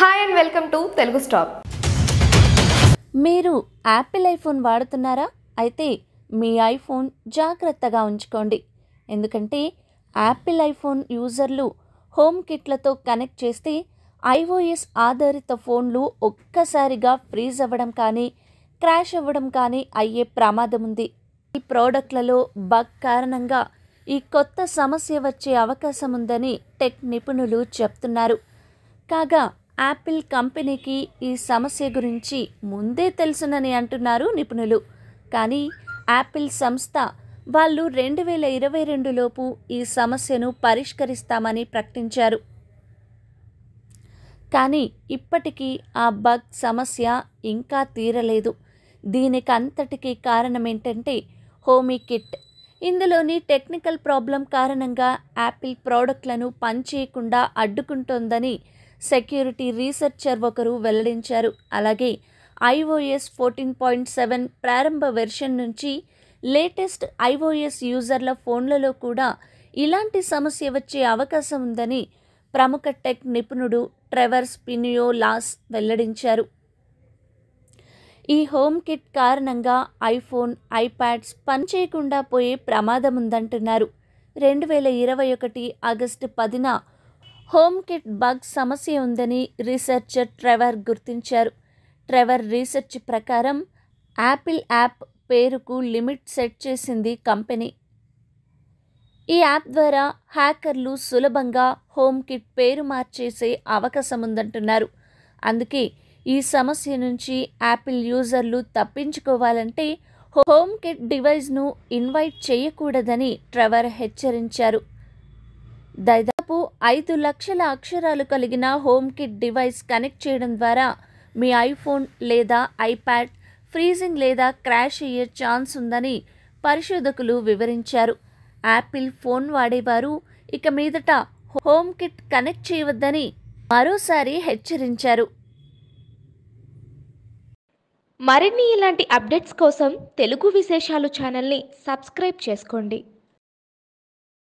hi and welcome to Telugu stop మీరు Apple iPhone వాడుతున్నారా అయితే మీ ఐఫోన్ జాగ్రత్తగా ఉంచుకోండి ఎందుకంటే యాపిల్ ఐఫోన్ యూజర్లు హోమ్ కిట్లతో కనెక్ట్ చేస్తే ఐఓఎస్ ఆధారిత ఫోన్లు ఒక్కసారిగా ఫ్రీజ్ అవ్వడం కానీ క్రాష్ అవ్వడం కానీ అయ్యే ప్రమాదం ఉంది ఈ ప్రోడక్ట్లలో బగ్ కారణంగా ఈ కొత్త సమస్య వచ్చే అవకాశం ఉందని టెక్ నిపుణులు చెప్తున్నారు కాగా యాపిల్ కంపెనీకి ఈ సమస్య గురించి ముందే తెలుసునని అంటున్నారు నిపుణులు కానీ యాపిల్ సంస్థ వాళ్ళు రెండు వేల ఇరవై రెండులోపు ఈ సమస్యను పరిష్కరిస్తామని ప్రకటించారు కానీ ఇప్పటికీ ఆ బగ్ సమస్య ఇంకా తీరలేదు దీనికి కారణం ఏంటంటే హోమీ కిట్ ఇందులోని టెక్నికల్ ప్రాబ్లం కారణంగా యాపిల్ ప్రోడక్ట్లను పనిచేయకుండా అడ్డుకుంటోందని సెక్యూరిటీ రీసెర్చర్ ఒకరు వెల్లడించారు అలాగే ఐఓఎస్ ఫోర్టీన్ పాయింట్ సెవెన్ ప్రారంభ వెర్షన్ నుంచి లేటెస్ట్ ఐఓఎస్ యూజర్ల ఫోన్లలో కూడా ఇలాంటి సమస్య వచ్చే అవకాశం ఉందని ప్రముఖ టెక్ నిపుణుడు ట్రెవర్స్ పినియోలాస్ వెల్లడించారు ఈ హోమ్ కిట్ కారణంగా ఐఫోన్ ఐప్యాడ్స్ పనిచేయకుండా పోయే ప్రమాదం ఉందంటున్నారు రెండు వేల ఇరవై ఒకటి ఆగస్టు పదిన హోమ్ కిట్ బగ్ సమస్య ఉందని రీసెర్చర్ ట్రెవర్ గుర్తించారు ట్రెవర్ రీసెర్చ్ ప్రకారం యాపిల్ యాప్ పేరుకు లిమిట్ సెట్ చేసింది కంపెనీ ఈ యాప్ ద్వారా హ్యాకర్లు సులభంగా హోమ్ కిట్ పేరు మార్చేసే అవకాశం ఉందంటున్నారు అందుకే ఈ సమస్య నుంచి యాపిల్ యూజర్లు తప్పించుకోవాలంటే హోమ్ కిట్ డివైస్ను ఇన్వైట్ చేయకూడదని ట్రెవర్ హెచ్చరించారు దైద ఐదు లక్షల అక్షరాలు కలిగిన హోమ్ కిట్ డివైస్ కనెక్ట్ చేయడం ద్వారా మీ ఐఫోన్ లేదా ఐప్యాడ్ ఫ్రీజింగ్ లేదా క్రాష్ అయ్యే ఛాన్స్ ఉందని పరిశోధకులు వివరించారు యాపిల్ ఫోన్ వాడేవారు ఇక మీదట హోమ్ కిట్ కనెక్ట్ చేయవద్దని మరోసారి హెచ్చరించారు మరిన్ని ఇలాంటి అప్డేట్స్ కోసం తెలుగు విశేషాలు ఛానల్ని సబ్స్క్రైబ్ చేసుకోండి